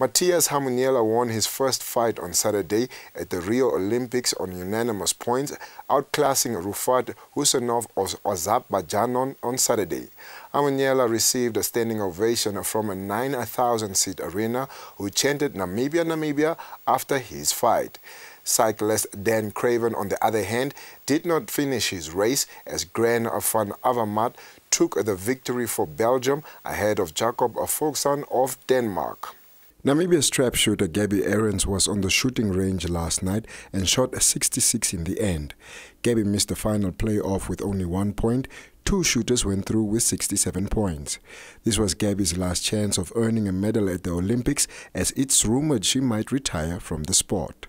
Matias Hamuniela won his first fight on Saturday at the Rio Olympics on unanimous points, outclassing Rufat Husanov of Azerbaijan on Saturday. Hamuniela received a standing ovation from a 9,000-seat arena who chanted Namibia, Namibia after his fight. Cyclist Dan Craven, on the other hand, did not finish his race as Gran van Avermaet took the victory for Belgium ahead of Jacob Folksson of Denmark. Namibia's trap shooter Gabby Ahrens was on the shooting range last night and shot a 66 in the end. Gabby missed the final playoff with only one point. Two shooters went through with 67 points. This was Gabby's last chance of earning a medal at the Olympics as it's rumored she might retire from the sport.